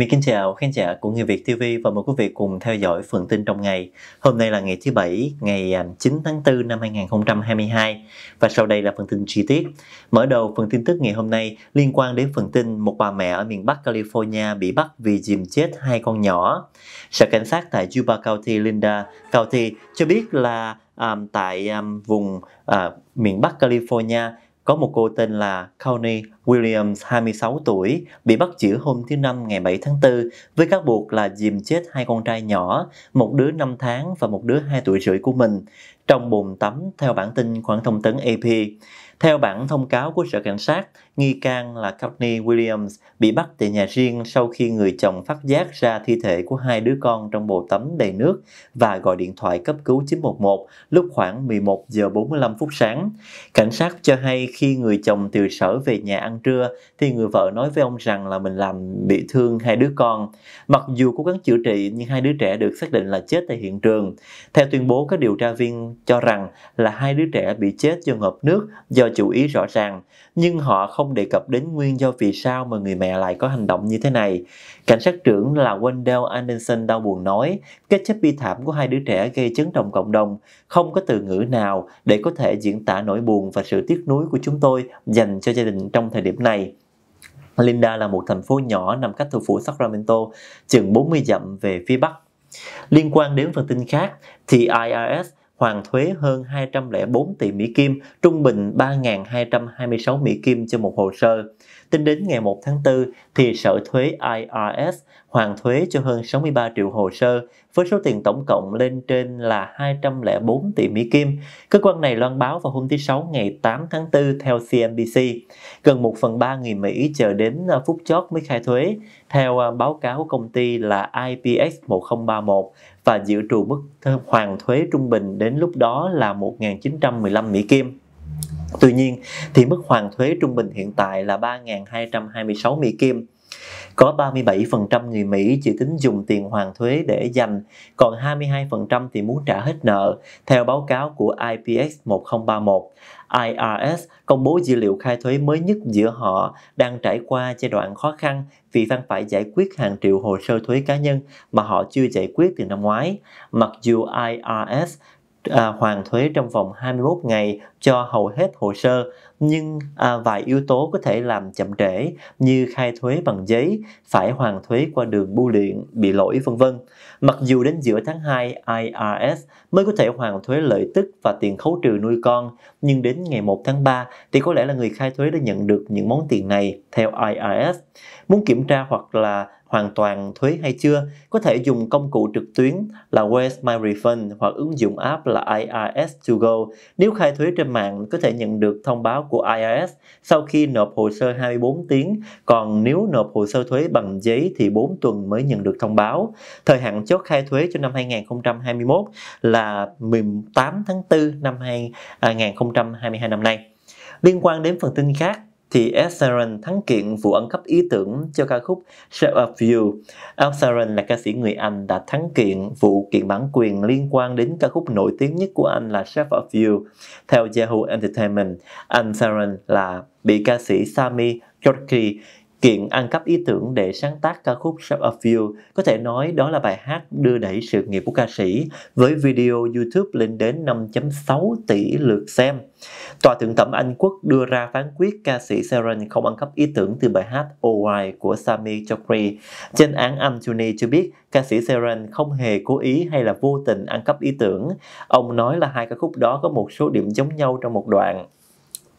Xin kính chào khán giả của Người Việt TV và mời quý vị cùng theo dõi phần tin trong ngày. Hôm nay là ngày thứ Bảy, ngày 9 à, tháng 4 năm 2022 và sau đây là phần tin chi tiết. Mở đầu phần tin tức ngày hôm nay liên quan đến phần tin một bà mẹ ở miền Bắc California bị bắt vì dìm chết hai con nhỏ. Sở Cảnh sát tại Yuba County, Linda County cho biết là um, tại um, vùng uh, miền Bắc California có một cô tên là Connie Williams, 26 tuổi, bị bắt giữ hôm thứ Năm ngày 7 tháng 4 với các buộc là dìm chết hai con trai nhỏ, một đứa 5 tháng và một đứa 2 tuổi rưỡi của mình, trong bồn tắm theo bản tin khoảng thông tấn AP. Theo bản thông cáo của Sở Cảnh sát, nghi can là Courtney Williams bị bắt tại nhà riêng sau khi người chồng phát giác ra thi thể của hai đứa con trong bồn tắm đầy nước và gọi điện thoại cấp cứu 911 lúc khoảng 11 giờ 45 phút sáng. Cảnh sát cho hay khi người chồng từ sở về nhà ăn trưa thì người vợ nói với ông rằng là mình làm bị thương hai đứa con. Mặc dù cố gắng chữa trị nhưng hai đứa trẻ được xác định là chết tại hiện trường. Theo tuyên bố, các điều tra viên cho rằng là hai đứa trẻ bị chết do ngộp nước do chủ ý rõ ràng, nhưng họ không không đề cập đến nguyên do vì sao mà người mẹ lại có hành động như thế này. Cảnh sát trưởng là Wendell Anderson đau buồn nói, cái chết bi thảm của hai đứa trẻ gây chấn động cộng đồng, không có từ ngữ nào để có thể diễn tả nỗi buồn và sự tiếc nuối của chúng tôi dành cho gia đình trong thời điểm này. Linda là một thành phố nhỏ nằm cách thủ phủ Sacramento, chừng 40 dặm về phía bắc. Liên quan đến phần tin khác, thì IRS hoàn thuế hơn 204 tỷ Mỹ Kim, trung bình 3.226 Mỹ Kim cho một hồ sơ. Tính đến ngày 1 tháng 4 thì Sở Thuế IRS hoàn thuế cho hơn 63 triệu hồ sơ với số tiền tổng cộng lên trên là 204 tỷ Mỹ Kim. Cơ quan này loan báo vào hôm thứ Sáu ngày 8 tháng 4 theo CNBC. Gần 1 phần 3 người Mỹ chờ đến à, phút chót mới khai thuế, theo à, báo cáo của công ty là IPS 1031 và dự trù mức hoàn thuế trung bình đến lúc đó là 1.915 Mỹ Kim. Tuy nhiên, thì mức hoàn thuế trung bình hiện tại là 3.226 Mỹ Kim, có 37% người Mỹ chỉ tính dùng tiền hoàn thuế để dành, còn 22% thì muốn trả hết nợ, theo báo cáo của IPS 1031. IRS công bố dữ liệu khai thuế mới nhất giữa họ đang trải qua giai đoạn khó khăn vì đang phải giải quyết hàng triệu hồ sơ thuế cá nhân mà họ chưa giải quyết từ năm ngoái. Mặc dù IRS à, hoàn thuế trong vòng 21 ngày cho hầu hết hồ sơ, nhưng à, vài yếu tố có thể làm chậm trễ như khai thuế bằng giấy, phải hoàn thuế qua đường bưu điện, bị lỗi vân vân. Mặc dù đến giữa tháng 2 IRS mới có thể hoàn thuế lợi tức và tiền khấu trừ nuôi con, nhưng đến ngày 1 tháng 3 thì có lẽ là người khai thuế đã nhận được những món tiền này theo IRS. Muốn kiểm tra hoặc là hoàn toàn thuế hay chưa, có thể dùng công cụ trực tuyến là Where's My Refund hoặc ứng dụng app là IRS to go. Nếu khai thuế trên mạng, có thể nhận được thông báo của IRS sau khi nộp hồ sơ 24 tiếng, còn nếu nộp hồ sơ thuế bằng giấy thì 4 tuần mới nhận được thông báo. Thời hạn chốt khai thuế cho năm 2021 là 18 tháng 4 năm 2022 à, năm nay. Liên quan đến phần tin khác, thì Ed Sheeran thắng kiện vụ ăn cắp ý tưởng cho ca khúc Shape of You. Ed Sheeran là ca sĩ người Anh đã thắng kiện vụ kiện bản quyền liên quan đến ca khúc nổi tiếng nhất của anh là Shape of You. Theo Yahoo Entertainment, anh Sheeran là bị ca sĩ Sami Gorky Kiện ăn cắp ý tưởng để sáng tác ca khúc Shape of You, có thể nói đó là bài hát đưa đẩy sự nghiệp của ca sĩ, với video YouTube lên đến 5.6 tỷ lượt xem. Tòa thượng thẩm Anh Quốc đưa ra phán quyết ca sĩ Sharon không ăn cắp ý tưởng từ bài hát OI oh của Sami Chokri. Trên án Anthony cho biết ca sĩ Sharon không hề cố ý hay là vô tình ăn cắp ý tưởng. Ông nói là hai ca khúc đó có một số điểm giống nhau trong một đoạn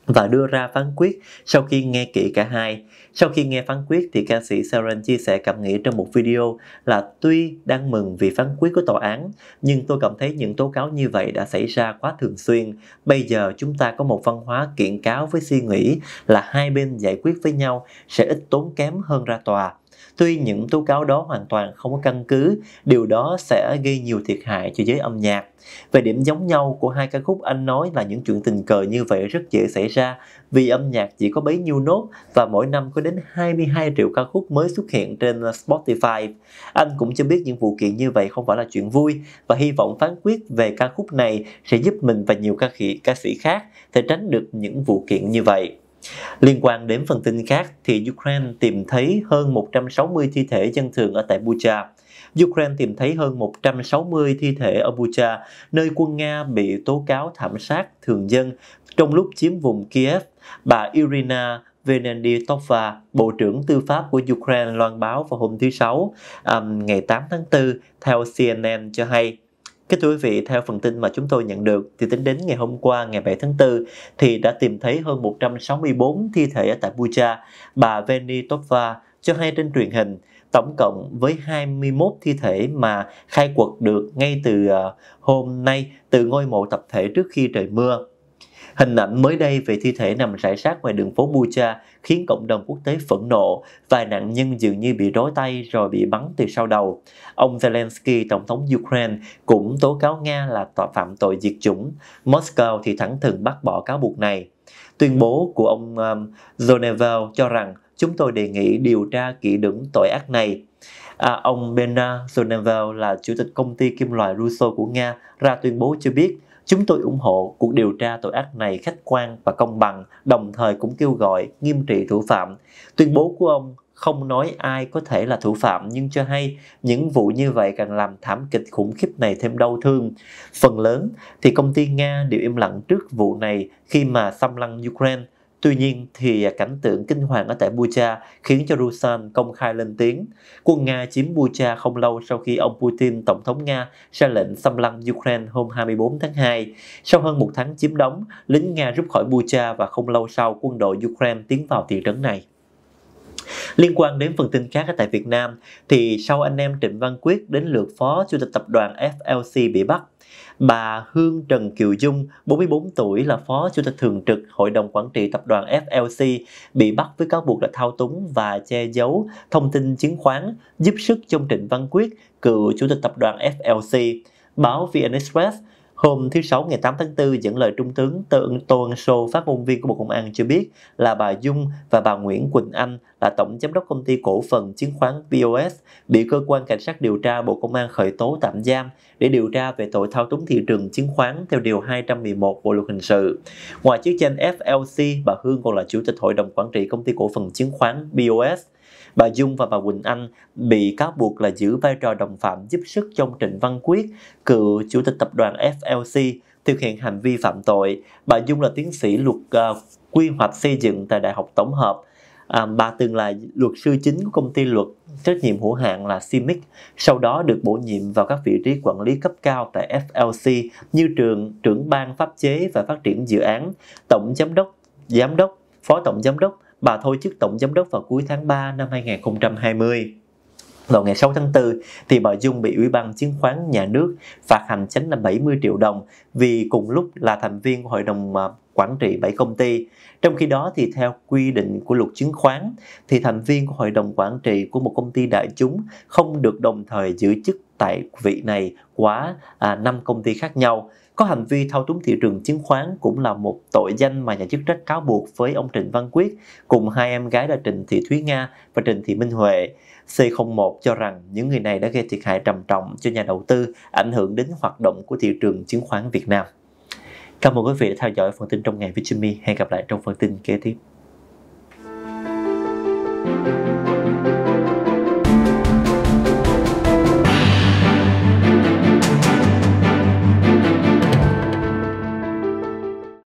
và đưa ra phán quyết sau khi nghe kỹ cả hai. Sau khi nghe phán quyết thì ca sĩ Sharon chia sẻ cảm nghĩ trong một video là tuy đang mừng vì phán quyết của tòa án, nhưng tôi cảm thấy những tố cáo như vậy đã xảy ra quá thường xuyên. Bây giờ chúng ta có một văn hóa kiện cáo với suy nghĩ là hai bên giải quyết với nhau sẽ ít tốn kém hơn ra tòa. Tuy những tố cáo đó hoàn toàn không có căn cứ, điều đó sẽ gây nhiều thiệt hại cho giới âm nhạc. Về điểm giống nhau của hai ca khúc anh nói là những chuyện tình cờ như vậy rất dễ xảy ra vì âm nhạc chỉ có bấy nhiêu nốt và mỗi năm có đến 22 triệu ca khúc mới xuất hiện trên Spotify. Anh cũng cho biết những vụ kiện như vậy không phải là chuyện vui và hy vọng phán quyết về ca khúc này sẽ giúp mình và nhiều ca, khỉ, ca sĩ khác thể tránh được những vụ kiện như vậy. Liên quan đến phần tin khác thì Ukraine tìm thấy hơn 160 thi thể dân thường ở tại Bucha. Ukraine tìm thấy hơn 160 thi thể ở Bucha, nơi quân Nga bị tố cáo thảm sát thường dân trong lúc chiếm vùng Kiev. Bà Irina Veneditova, Bộ trưởng Tư pháp của Ukraine loan báo vào hôm thứ Sáu, um, ngày 8 tháng 4, theo CNN cho hay Kính thưa quý vị, theo phần tin mà chúng tôi nhận được thì tính đến ngày hôm qua ngày 7 tháng 4 thì đã tìm thấy hơn 164 thi thể ở tại Bucha. Bà Veni Topva cho hay trên truyền hình tổng cộng với 21 thi thể mà khai quật được ngay từ à, hôm nay từ ngôi mộ tập thể trước khi trời mưa. Hình ảnh mới đây về thi thể nằm rải rác ngoài đường phố Bucha khiến cộng đồng quốc tế phẫn nộ. Vài nạn nhân dường như bị rối tay rồi bị bắn từ sau đầu. Ông Zelensky, tổng thống Ukraine, cũng tố cáo Nga là tội phạm tội diệt chủng. Moscow thì thẳng thừng bác bỏ cáo buộc này. Tuyên bố của ông um, Zoneval cho rằng chúng tôi đề nghị điều tra kỹ lưỡng tội ác này. À, ông Bernard Zoneval là chủ tịch công ty kim loại Russo của Nga ra tuyên bố cho biết Chúng tôi ủng hộ cuộc điều tra tội ác này khách quan và công bằng, đồng thời cũng kêu gọi nghiêm trị thủ phạm. Tuyên bố của ông không nói ai có thể là thủ phạm nhưng cho hay những vụ như vậy càng làm thảm kịch khủng khiếp này thêm đau thương. Phần lớn thì công ty Nga đều im lặng trước vụ này khi mà xâm lăng Ukraine Tuy nhiên thì à, cảnh tượng kinh hoàng ở tại Bucha khiến cho Rusan công khai lên tiếng. Quân Nga chiếm Bucha không lâu sau khi ông Putin, Tổng thống Nga, ra lệnh xâm lăng Ukraine hôm 24 tháng 2. Sau hơn một tháng chiếm đóng, lính Nga rút khỏi Bucha và không lâu sau quân đội Ukraine tiến vào thị trấn này. Liên quan đến phần tin khác ở tại Việt Nam thì sau anh em Trịnh Văn Quyết đến lượt phó chủ tịch tập đoàn FLC bị bắt, bà Hương Trần Kiều Dung, 44 tuổi là phó chủ tịch thường trực Hội đồng quản trị tập đoàn FLC bị bắt với cáo buộc là thao túng và che giấu thông tin chứng khoán giúp sức trong Trịnh Văn Quyết, cựu chủ tịch tập đoàn FLC. Báo VN Express Hôm thứ Sáu ngày 8 tháng 4, dẫn lời Trung tướng Tô Ân Sô, phát ngôn viên của Bộ Công an cho biết là bà Dung và bà Nguyễn Quỳnh Anh là tổng giám đốc công ty cổ phần chứng khoán BOS bị cơ quan cảnh sát điều tra Bộ Công an khởi tố tạm giam để điều tra về tội thao túng thị trường chứng khoán theo Điều 211 Bộ Luật Hình sự. Ngoài chức danh FLC, bà Hương còn là Chủ tịch Hội đồng Quản trị Công ty Cổ phần Chứng khoán BOS. Bà Dung và bà Quỳnh Anh bị cáo buộc là giữ vai trò đồng phạm giúp sức trong Trịnh Văn Quyết, cựu chủ tịch tập đoàn FLC, thực hiện hành vi phạm tội. Bà Dung là tiến sĩ luật uh, quy hoạch xây dựng tại Đại học Tổng hợp. À, bà từng là luật sư chính của công ty luật trách nhiệm hữu hạn là CIMIC, sau đó được bổ nhiệm vào các vị trí quản lý cấp cao tại FLC như trường trưởng ban pháp chế và phát triển dự án, tổng giám đốc, giám đốc, phó tổng giám đốc, Bà thôi chức tổng giám đốc vào cuối tháng 3 năm 2020. Vào ngày 6 tháng 4 thì bà Dung bị Ủy ban chứng khoán nhà nước phạt hành chính là 70 triệu đồng vì cùng lúc là thành viên hội đồng quản trị 7 công ty. Trong khi đó thì theo quy định của luật chứng khoán thì thành viên của hội đồng quản trị của một công ty đại chúng không được đồng thời giữ chức tại vị này quá à, 5 công ty khác nhau. Có hành vi thao túng thị trường chứng khoán cũng là một tội danh mà nhà chức trách cáo buộc với ông Trịnh Văn Quyết cùng hai em gái là Trịnh Thị Thúy Nga và Trịnh Thị Minh Huệ. C01 cho rằng những người này đã gây thiệt hại trầm trọng cho nhà đầu tư, ảnh hưởng đến hoạt động của thị trường chứng khoán Việt Nam. Cảm ơn quý vị đã theo dõi phần tin trong ngày với Jimmy. Hẹn gặp lại trong phần tin kế tiếp.